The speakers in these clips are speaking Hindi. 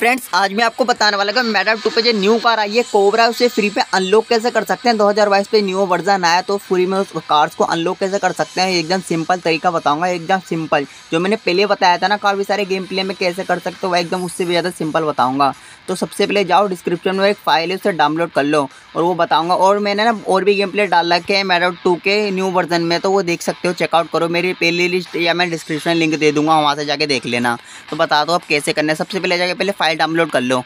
फ्रेंड्स आज मैं आपको बताने वाला हूँ मेटा टू पे जो न्यू कार आई है कोबरा उसे फ्री पे अनलॉक कैसे कर सकते हैं 2022 पे न्यू वर्जन आया तो फ्री में उस कार्स को अनलॉक कैसे कर सकते हैं एकदम सिंपल तरीका बताऊंगा एकदम सिंपल जो मैंने पहले बताया था ना काफ़ी सारे गेम प्ले में कैसे कर सकते हो वह एकदम उससे भी ज़्यादा सिंपल बताऊँगा तो सबसे पहले जाओ डिस्क्रिप्शन में एक फाइल है उसे डाउनलोड कर लो और वो बताऊँगा और मैंने ना और भी गेम प्ले डाल रखे हैं मेटा टू के न्यू वर्जन में तो वो देख सकते हो चेकआउट करो मेरी पहली लिस्ट या मैं डिस्क्रिप्शन लिंक दे दूँगा वहाँ से जाके देख लेना तो बता दो आप कैसे करना है सबसे पहले जाके पहले फाइल फाइल डाउनलोड कर लो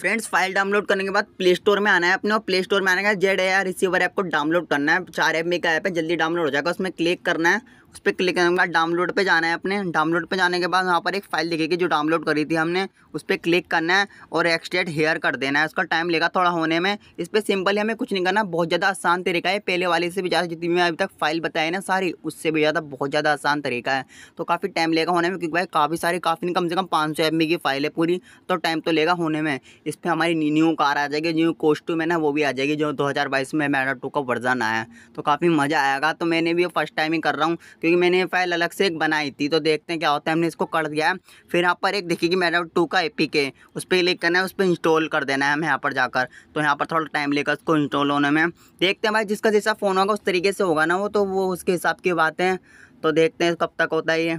फ्रेंड्स फाइल डाउनलोड करने के बाद प्ले स्टोर में आना है अपने और प्ले स्टोर में आने का Z A R receiver app को डाउनलोड करना है चार एम का ऐप है जल्दी डाउनलोड हो जाएगा उसमें क्लिक करना है उस पर क्लिक करने के बाद डाउनलोड पे जाना है अपने डाउनलोड पे जाने के बाद वहाँ पर एक फाइल दिखेगी जो डाउनलोड करी थी हमने उस पर क्लिक करना है और एक्सटेट हेयर कर देना है उसका टाइम लेगा थोड़ा होने में इस पर सिंपली हमें कुछ नहीं करना बहुत ज़्यादा आसान तरीका है पहले वाले से भी ज़्यादा जितनी मैं अभी तक फाइल बताई ना सारी उससे भी ज़्यादा बहुत ज़्यादा आसान तरीका है तो काफ़ी टाइम लेगा होने में क्योंकि भाई काफ़ी सारी काफ़ी कम से कम पाँच सौ एम की फाइल है पूरी तो टाइम तो लेगा होने में इस पर हमारी न्यू कार आ जाएगी न्यू कोस्टूम है ना वो भी आ जाएगी जो दो में मैडा टू का वर्जन आया तो काफ़ी मज़ा आएगा तो मैंने भी फर्स्ट टाइम ही कर रहा हूँ क्योंकि मैंने ये फाइल अलग से एक बनाई थी तो देखते हैं क्या होता है हमने इसको कर दिया है फिर यहाँ पर एक देखिए कि मेरा टू का ए उस पर क्लिक करना है उस पर इंस्टॉल कर देना है हमें यहाँ पर जाकर तो यहाँ पर थोड़ा टाइम लेगा उसको इंस्टॉल होने में देखते हैं भाई जिसका जैसा फ़ोन होगा उस तरीके से होगा ना वो तो वो उसके हिसाब की बातें तो देखते हैं कब तक होता है ये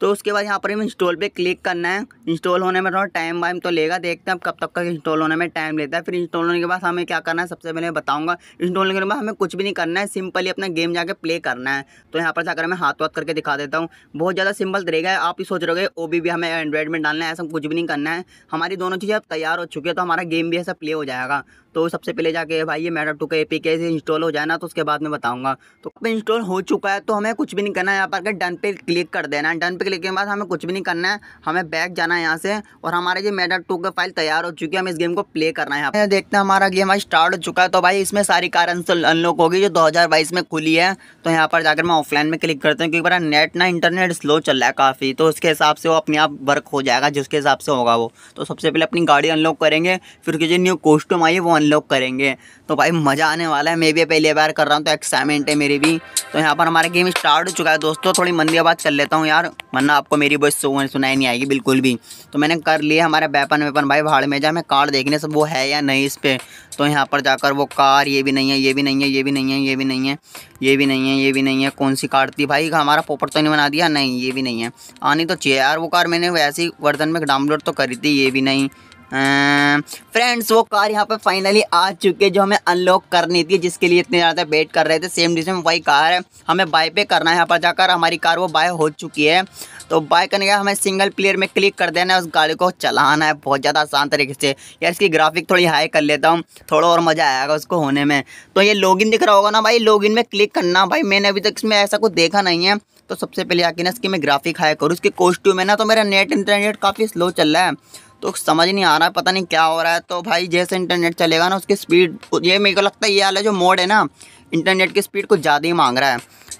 तो उसके बाद यहाँ पर हमें इंस्टॉल पे क्लिक करना है इंस्टॉल होने में थोड़ा टाइम वाइम तो लेगा देखते हैं अब कब तक का इंस्टॉल होने में टाइम लेता है फिर इंस्टॉल होने के बाद हमें क्या करना है सबसे पहले बताऊँगा इंस्टॉल होने के बाद हमें कुछ भी नहीं करना है सिंपली अपना गेम जाके प्ले करना है तो यहाँ पर जाकर मैं हाथ वाथ करके दिखा देता हूँ बहुत ज़्यादा सिंपल तरीका है आप ही सोच रहे हो भी हमें एंड्रॉइड में डालना है ऐसा कुछ भी नहीं करना है हमारी दोनों चीज़ें अब तैयार हो चुकी है तो हमारा गेम भी ऐसा प्ले हो जाएगा तो सबसे पहले जाके भाई ये मेटा टू का ए पी के इंस्टॉल हो जाना तो उसके बाद में बताऊंगा तो इंस्टॉल हो चुका है तो हमें कुछ भी नहीं करना है यहाँ पर डन पे क्लिक कर देना है डन पे क्लिक के बाद हमें कुछ भी नहीं करना है हमें बैक जाना है यहाँ से और हमारे जो मेटा टू का फाइल तैयार हो चुकी है हमें इस गेम को प्ले करना है देखते हैं हमारा गेम आज स्टार्ट हो चुका है तो भाई इसमें सारी कार अनलॉक होगी जो दो में खुली है तो यहाँ पर जाकर मैं ऑफलाइन में क्लिक करता हूँ क्योंकि मेरा नेट ना इंटरनेट स्लो चल रहा है काफ़ी तो उसके हिसाब से वो अपने आप वर्क हो जाएगा जिसके हिसाब से होगा वो तो सबसे पहले अपनी गाड़ी अनलॉक करेंगे फिर जो न्यू कॉस्ट्यूम आई है वो लोग करेंगे तो भाई मज़ा आने वाला है मैं भी पहली बार कर रहा हूँ तो एक्साइटमेंट है मेरी भी तो यहाँ पर हमारा गेम स्टार्ट हो चुका है दोस्तों थोड़ी मंदी बात कर लेता हूँ यार वरना आपको मेरी बस सुनाई नहीं आएगी बिल्कुल भी तो मैंने कर लिया हमारा वेपन वेपन भाई भाड़ में जा मैं कार देखने से वो है या नहीं इस पर तो यहाँ पर जाकर वो कार ये भी नहीं है ये भी नहीं है ये भी नहीं है ये भी नहीं है ये भी नहीं है ये भी नहीं है कौन सी कार थी भाई हमारा पोपर तो नहीं बना दिया नहीं ये भी नहीं है आनी तो चाहिए यार वो कार मैंने वैसी वर्जन में डाउनलोड तो करी थी ये भी नहीं फ्रेंड्स हाँ। वो कार यहाँ पर फाइनली आ चुकी है जो हमें अनलॉक करनी थी जिसके लिए इतने ज़्यादा वेट कर रहे थे सेम डिश में वही कार है हमें बाय पे करना है यहाँ पर जाकर हमारी कार वो बाय हो चुकी है तो बाय करने के हमें सिंगल प्लेयर में क्लिक कर देना है उस गाड़ी को चलाना है बहुत ज़्यादा आसान तरीके से यार इसकी ग्राफिक थोड़ी हाई कर लेता हूँ थोड़ा और मज़ा आएगा उसको होने में तो ये लॉगिन दिख रहा होगा ना भाई लॉगिन में क्लिक करना भाई मैंने अभी तक इसमें ऐसा कुछ देखा नहीं है तो सबसे पहले आके ना इसकी मैं ग्राफिक हाई करूँ उसके कॉस्ट्यूम है ना तो मेरा नेट इंटरनेट काफ़ी स्लो चल रहा है तो समझ नहीं आ रहा है पता नहीं क्या हो रहा है तो भाई जैसे इंटरनेट चलेगा ना उसकी स्पीड ये मेरे को लगता है ये वाला जो मोड है ना इंटरनेट की स्पीड कुछ ज़्यादा ही मांग रहा है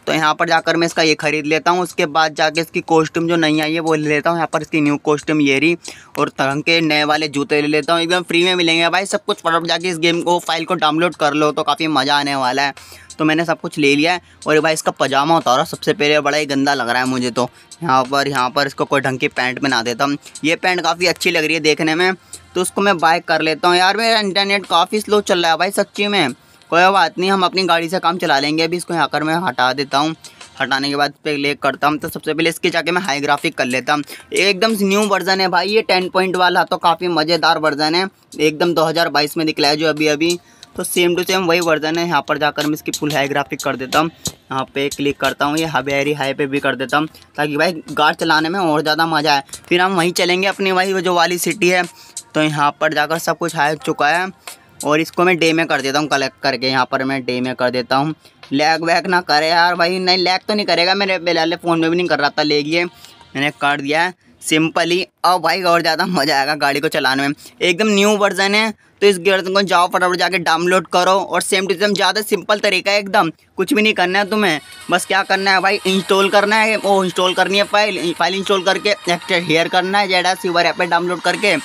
तो यहाँ पर जाकर मैं इसका ये ख़रीद लेता हूँ उसके बाद जाके इसकी कॉस्ट्यूम जो नहीं आई है वो ले लेता हूँ यहाँ पर इसकी न्यू कॉस्ट्यूम ये रही और तरंग के नए वाले जूते ले लेता हूँ एकदम फ्री में मिलेंगे भाई सब कुछ फटाफट जाके इस गेम को फाइल को डाउनलोड कर लो तो काफ़ी मज़ा आने वाला है तो मैंने सब कुछ ले लिया है और भाई इसका पजामा उतारा सबसे पहले बड़ा ही गंदा लग रहा है मुझे तो यहाँ पर यहाँ पर इसको कोई ढंग की पैंट ना देता हूँ ये पैंट काफ़ी अच्छी लग रही है देखने में तो उसको मैं बाय कर लेता हूँ यार मेरा इंटरनेट काफ़ी स्लो चल रहा है भाई सच्ची में कोई बात नहीं हम अपनी गाड़ी से काम चला लेंगे अभी इसको यहाँ कर मैं हटा देता हूँ हटाने के बाद पे ले करता हूँ तो सबसे पहले इसके जाके मैं हाई ग्राफिक कर लेता हूँ एकदम न्यू वर्जन है भाई ये टेन पॉइंट वाला तो काफ़ी मज़ेदार वर्जन है एकदम 2022 में निकला है जो अभी अभी तो सेम टू सेम वही वर्जन है यहाँ पर जाकर मैं इसकी फुल हाई ग्राफिक कर देता हूँ यहाँ पे क्लिक करता हूँ ये हबेरी हाई पे भी कर देता हूँ ताकि भाई गार चलाने में और ज़्यादा मज़ा आए फिर हम वहीं चलेंगे अपनी वही जो वाली सिटी है तो यहाँ पर जाकर सब कुछ हाई चुका है और इसको मैं डे में कर देता हूँ कलेक्ट करके यहाँ पर मैं डे में कर देता हूँ लैग वैग ना करे यार भाई नहीं लैग तो नहीं करेगा मेरे पहले फ़ोन में भी नहीं कर रहा था लिए मैंने कर दिया है सिंपली अब भाई और ज़्यादा मज़ा आएगा गाड़ी को चलाने में एकदम न्यू वर्जन है तो इस गेम को जाओ फटाफट जाके डाउनलोड करो और सेम टू सेम ज़्यादा सिंपल तरीका है एकदम कुछ भी नहीं करना है तुम्हें बस क्या करना है भाई इंस्टॉल करना है वो इंस्टॉल करनी है फाइल फाइल इंस्टॉल करके एक्स्ट्रा हेयर करना है जेडा सीवर ऐप पर डाउनलोड करके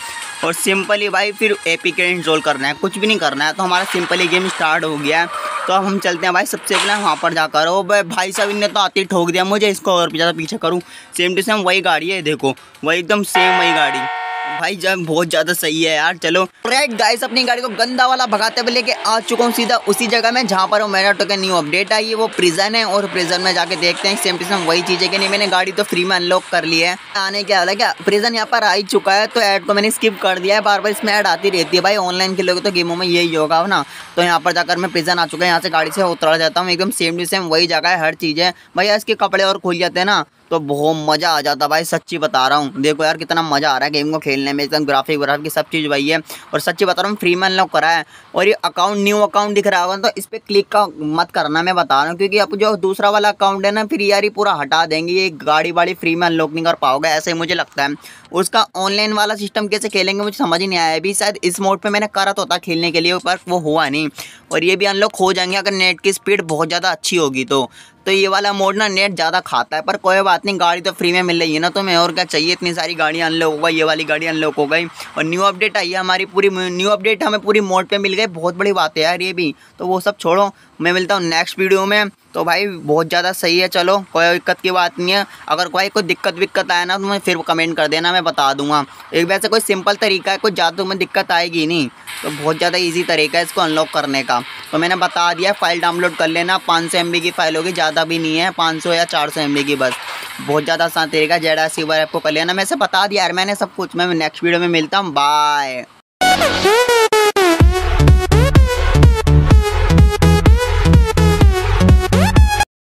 और सिंपली भाई फिर ए पी के इंस्टॉल करना है कुछ भी नहीं करना है तो हमारा सिंपली गेम स्टार्ट हो गया है तो अब हम चलते हैं भाई सबसे पहले वहाँ पर जाकर ओ भाई साहब इनने तो आते ही ठोक दिया मुझे इसको और ज़्यादा पीछे करूँ सेम टू सेम वही गाड़ी है देखो वही एकदम सेम वही गाड़ी भाई जब बहुत ज़्यादा सही है यार चलो राइट गाइस अपनी गाड़ी को गंदा वाला भगाते हुए लेके आ चुका हूँ सीधा उसी जगह में जहाँ पर वो मेरा टोकन न्यू अपडेट आई है वो प्रिजन है और प्रिजन में जाके देखते हैं सेम टू वही चीज़ है कि नहीं मैंने गाड़ी तो फ्री में अनलॉक कर ली है आने के अलग प्रिजन यहाँ पर आ ही चुका है तो एड को मैंने स्किप कर दिया है बार बार इसमें एड आती रहती है भाई ऑनलाइन खेलोगे तो गेमों में यही होगा ना तो यहाँ पर जाकर मैं प्रिजन आ चुका है यहाँ से गाड़ी से उतरा जाता हूँ एकदम सेम टू सेम वही जगह है हर चीज़ है भाई इसके कपड़े और खुल जाते हैं ना तो बहुत मज़ा आ जाता भाई सच्ची बता रहा हूँ देखो यार कितना मज़ा आ रहा है गेम को खेलने में एकदम ग्राफिक व्राफिक सब चीज़ भाई है और सच्ची बता रहा हूँ फ्री में अनलॉक करा है और ये अकाउंट न्यू अकाउंट दिख रहा होगा तो इस पर क्लिक का मत करना मैं बता रहा हूँ क्योंकि अब जो दूसरा वाला अकाउंट है ना फिर यार ही पूरा हटा देंगे ये गाड़ी वाड़ी फ्री में अनलॉक नहीं कर पाओगे ऐसे ही मुझे लगता है उसका ऑनलाइन वाला सिस्टम कैसे खेलेंगे मुझे समझ ही नहीं आया अभी शायद इस मोड पर मैंने करा तो था खेलने के लिए पर वो हुआ नहीं और ये भी अनलॉक हो जाएंगे अगर नेट की स्पीड बहुत ज़्यादा अच्छी होगी तो तो ये वाला मोड ना नेट ज़्यादा खाता है पर कोई बात नहीं गाड़ी तो फ्री में मिल रही है ना तो मैं और क्या चाहिए इतनी सारी गाड़ियाँ अनलॉक हो गई ये वाली गाड़ी अनलॉक हो गई और न्यू अपडेट आई है हमारी पूरी न्यू अपडेट हमें पूरी मोड पे मिल गई बहुत बड़ी बात है यार ये भी तो वो सब छोड़ो मैं मिलता हूँ नेक्स्ट वीडियो में तो भाई बहुत ज़्यादा सही है चलो कोई दिक्कत की बात नहीं है अगर कोई कोई दिक्कत विक्कत आए ना तो मैं फिर कमेंट कर देना मैं बता दूंगा एक वैसे कोई सिंपल तरीका है कोई ज़्यादा तुम्हें दिक्कत आएगी नहीं तो बहुत ज़्यादा ईजी तरीका है इसको अनलॉक करने का तो मैंने बता दिया फाइल डाउनलोड कर लेना पाँच सौ की फाइल होगी ज़्यादा भी नहीं है पाँच या चार सौ की बस बहुत ज़्यादा आसान तरीका जेडा सीवर ऐप को कर लेना मैं बता दिया यार मैंने सब कुछ मैं नेक्स्ट वीडियो में मिलता हूँ बाय